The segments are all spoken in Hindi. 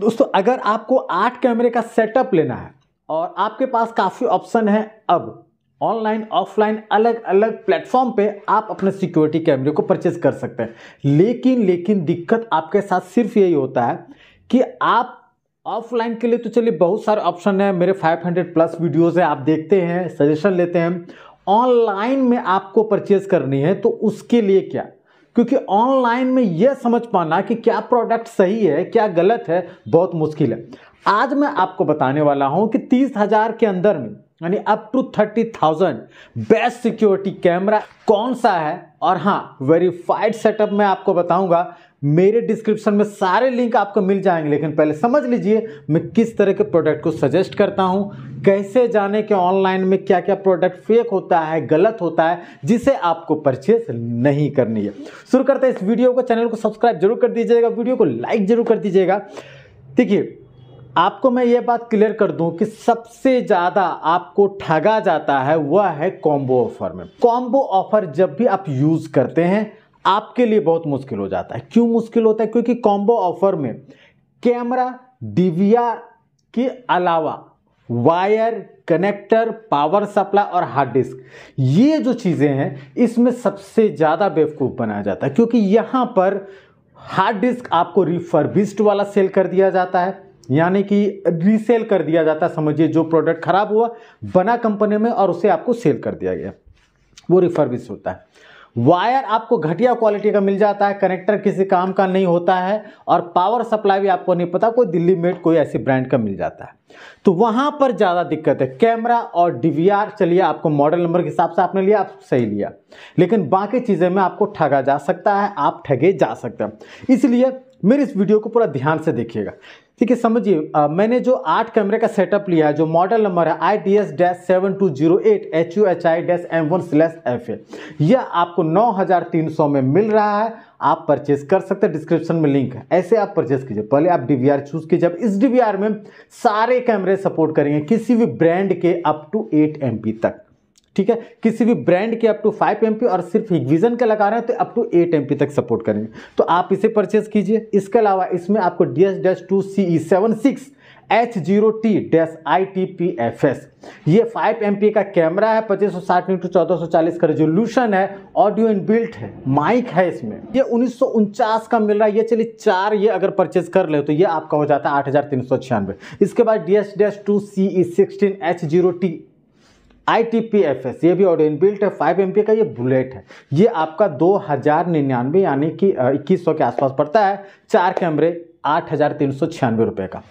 दोस्तों अगर आपको आठ कैमरे का सेटअप लेना है और आपके पास काफ़ी ऑप्शन है अब ऑनलाइन ऑफलाइन अलग अलग प्लेटफॉर्म पे आप अपने सिक्योरिटी कैमरे को परचेज कर सकते हैं लेकिन लेकिन दिक्कत आपके साथ सिर्फ यही होता है कि आप ऑफलाइन के लिए तो चलिए बहुत सारे ऑप्शन है मेरे 500 प्लस वीडियोस है आप देखते हैं सजेशन लेते हैं ऑनलाइन में आपको परचेज करनी है तो उसके लिए क्या क्योंकि ऑनलाइन में यह समझ पाना कि क्या प्रोडक्ट सही है क्या गलत है बहुत मुश्किल है आज मैं आपको बताने वाला हूं कि तीस हज़ार के अंदर में यानी up to thirty thousand best security camera कौन सा है और हाँ वेरीफाइड सेटअप में आपको बताऊंगा मेरे डिस्क्रिप्शन में सारे लिंक आपको मिल जाएंगे लेकिन पहले समझ लीजिए मैं किस तरह के प्रोडक्ट को सजेस्ट करता हूँ कैसे जाने के ऑनलाइन में क्या क्या प्रोडक्ट फेक होता है गलत होता है जिसे आपको परचेस नहीं करनी है शुरू करते हैं इस वीडियो को चैनल को सब्सक्राइब जरूर कर दीजिएगा वीडियो को लाइक जरूर कर दीजिएगा देखिए आपको मैं ये बात क्लियर कर दूं कि सबसे ज़्यादा आपको ठगा जाता है वह है कॉम्बो ऑफर में कॉम्बो ऑफर जब भी आप यूज़ करते हैं आपके लिए बहुत मुश्किल हो जाता है क्यों मुश्किल होता है क्योंकि कॉम्बो ऑफर में कैमरा डीवीआर के अलावा वायर कनेक्टर पावर सप्लाई और हार्ड डिस्क ये जो चीज़ें हैं इसमें सबसे ज़्यादा बेवकूफ़ बनाया जाता है क्योंकि यहाँ पर हार्ड डिस्क आपको रिफर्बिस्ड वाला सेल कर दिया जाता है यानी कि रीसेल कर दिया जाता है समझिए जो प्रोडक्ट खराब हुआ बना कंपनी में और उसे आपको सेल कर दिया गया वो रिफर्बिश होता है वायर आपको घटिया क्वालिटी का मिल जाता है कनेक्टर किसी काम का नहीं होता है और पावर सप्लाई भी आपको नहीं पता कोई दिल्ली मेड कोई ऐसी ब्रांड का मिल जाता है तो वहाँ पर ज़्यादा दिक्कत है कैमरा और डी चलिए आपको मॉडल नंबर के हिसाब से आपने लिया आप सही लिया लेकिन बाकी चीज़ें में आपको ठगा जा सकता है आप ठगे जा सकते हैं इसलिए मेरे इस वीडियो को पूरा ध्यान से देखिएगा ठीक है समझिए मैंने जो आठ कैमरे का सेटअप लिया है जो मॉडल नंबर है I D S dash seven two zero eight H U H I dash M one slash F A यह आपको नौ हज़ार तीन सौ में मिल रहा है आप परचेज कर सकते हैं डिस्क्रिप्शन में लिंक है ऐसे आप परचेज कीजिए पहले आप डी चूज कीजिए अब इस डी में सारे कैमरे सपोर्ट करेंगे किसी भी ब्रांड के अप टू एट एम तक ठीक है किसी भी ब्रांड के अप टू फाइव एम और सिर्फ हिगविजन का लगा रहे हैं तो अप टू एट एम तक सपोर्ट करेंगे तो आप इसे परचेज कीजिए इसके अलावा इसमें आपको D S dash two C E seven six H zero T dash I T P F S ये फाइव एम का कैमरा है पच्चीस सौ साठ इंटू चौदह सौ चालीस का रेजोल्यूशन है ऑडियो इन बिल्ट है माइक है इसमें ये उन्नीस का मिल रहा है ये चलिए चार ये अगर परचेज कर ले तो ये आपका हो जाता है आठ इसके बाद D S dash two C E sixteen H zero T I T P F S ये भी ऑडियो इनबिल्ट है फाइव एम का ये बुलेट है ये आपका दो हज़ार निन्यानवे यानी कि इक्कीस सौ के आसपास पड़ता है चार कैमरे आठ हज़ार तीन सौ छियानवे रुपये का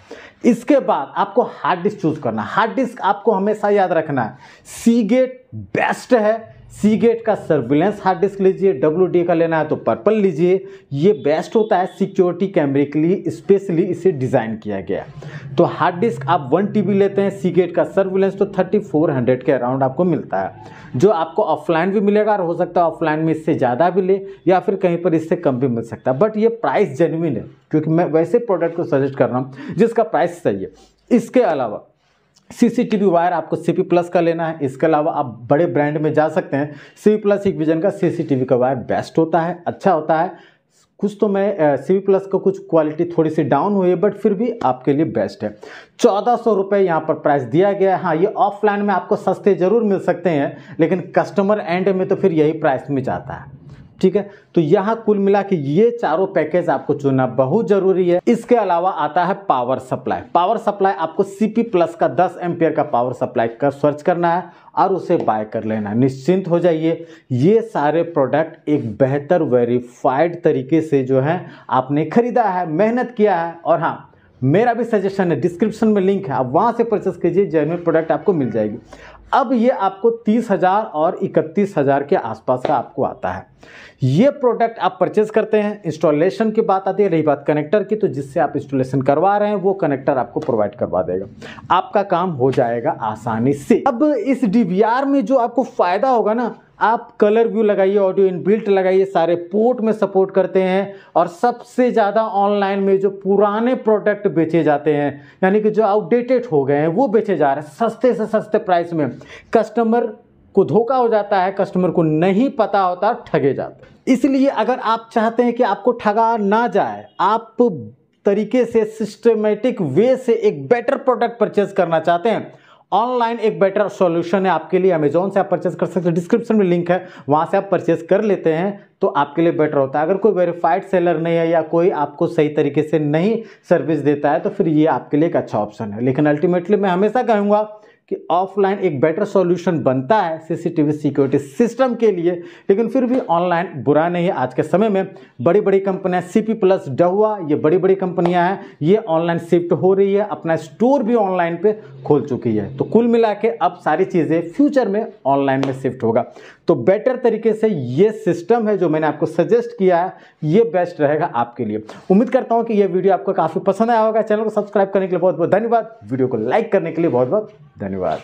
इसके बाद आपको हार्ड डिस्क चूज़ करना हार्ड डिस्क आपको हमेशा याद रखना है सीगेट बेस्ट है सी गेट का सर्विलेंस हार्ड डिस्क लीजिए डब्ल्यू का लेना है तो पर्पल लीजिए ये बेस्ट होता है सिक्योरिटी कैमरे के लिए स्पेशली इसे डिज़ाइन किया गया तो हार्ड डिस्क आप वन टी लेते हैं सी गेट का सर्विलेंस तो 3400 के अराउंड आपको मिलता है जो आपको ऑफलाइन भी मिलेगा और हो सकता है ऑफलाइन में इससे ज़्यादा भी ले या फिर कहीं पर इससे कम भी मिल सकता है बट ये प्राइस जेनविन है क्योंकि मैं वैसे प्रोडक्ट को सजेस्ट कर रहा हूँ जिसका प्राइस सही है इसके अलावा सीसीटीवी वायर आपको सीपी प्लस का लेना है इसके अलावा आप बड़े ब्रांड में जा सकते हैं सीपी प्लस एक विजन का सीसीटीवी का वायर बेस्ट होता है अच्छा होता है कुछ तो मैं सी प्लस का कुछ क्वालिटी थोड़ी सी डाउन हुई है बट फिर भी आपके लिए बेस्ट है चौदह सौ रुपये यहाँ पर प्राइस दिया गया है हाँ ये ऑफलाइन में आपको सस्ते ज़रूर मिल सकते हैं लेकिन कस्टमर एंड में तो फिर यही प्राइस में जाता है ठीक है तो यहाँ कुल मिला के ये चारों पैकेज आपको चुनना बहुत जरूरी है इसके अलावा आता है पावर सप्लाई पावर सप्लाई आपको सीपी प्लस का 10 एम्पियर का पावर सप्लाई कर सर्च करना है और उसे बाय कर लेना है निश्चिंत हो जाइए ये सारे प्रोडक्ट एक बेहतर वेरीफाइड तरीके से जो है आपने खरीदा है मेहनत किया है और हाँ मेरा भी सजेशन है डिस्क्रिप्शन में लिंक है आप वहाँ से परचेस कीजिए जेनुअन प्रोडक्ट आपको मिल जाएगी अब ये आपको तीस हज़ार और इकतीस हज़ार के आसपास का आपको आता है ये प्रोडक्ट आप परचेज करते हैं इंस्टॉलेशन की बात आती है रही बात कनेक्टर की तो जिससे आप इंस्टॉलेशन करवा रहे हैं वो कनेक्टर आपको प्रोवाइड करवा देगा आपका काम हो जाएगा आसानी से अब इस डी में जो आपको फ़ायदा होगा ना आप कलर व्यू लगाइए ऑडियो इनबिल्ट लगाइए सारे पोर्ट में सपोर्ट करते हैं और सबसे ज़्यादा ऑनलाइन में जो पुराने प्रोडक्ट बेचे जाते हैं यानी कि जो आउटडेटेड हो गए हैं वो बेचे जा रहे हैं सस्ते से सस्ते प्राइस में कस्टमर को धोखा हो जाता है कस्टमर को नहीं पता होता ठगे जाते इसलिए अगर आप चाहते हैं कि आपको ठगा ना जाए आप तरीके से सिस्टमेटिक वे से एक बेटर प्रोडक्ट परचेज करना चाहते हैं ऑनलाइन एक बेटर सॉल्यूशन है आपके लिए अमेजोन से आप परचेस कर सकते हैं डिस्क्रिप्शन में लिंक है वहां से आप परचेस कर लेते हैं तो आपके लिए बेटर होता है अगर कोई वेरीफाइड सेलर नहीं है या कोई आपको सही तरीके से नहीं सर्विस देता है तो फिर ये आपके लिए एक अच्छा ऑप्शन है लेकिन अल्टीमेटली मैं हमेशा कहूँगा कि ऑफलाइन एक बेटर सॉल्यूशन बनता है सीसीटीवी सिक्योरिटी सिस्टम के लिए लेकिन फिर भी ऑनलाइन बुरा नहीं है आज के समय में बड़ी बड़ी कंपनियां सीपी प्लस डहुआ ये बड़ी बड़ी कंपनियां हैं ये ऑनलाइन शिफ्ट हो रही है अपना स्टोर भी ऑनलाइन पे खोल चुकी है तो कुल मिला के अब सारी चीज़ें फ्यूचर में ऑनलाइन में शिफ्ट होगा तो बेटर तरीके से ये सिस्टम है जो मैंने आपको सजेस्ट किया है ये बेस्ट रहेगा आपके लिए उम्मीद करता हूँ कि ये वीडियो आपको काफ़ी पसंद आया होगा चैनल को सब्सक्राइब करने के लिए बहुत बहुत धन्यवाद वीडियो को लाइक करने के लिए बहुत बहुत धन्यवाद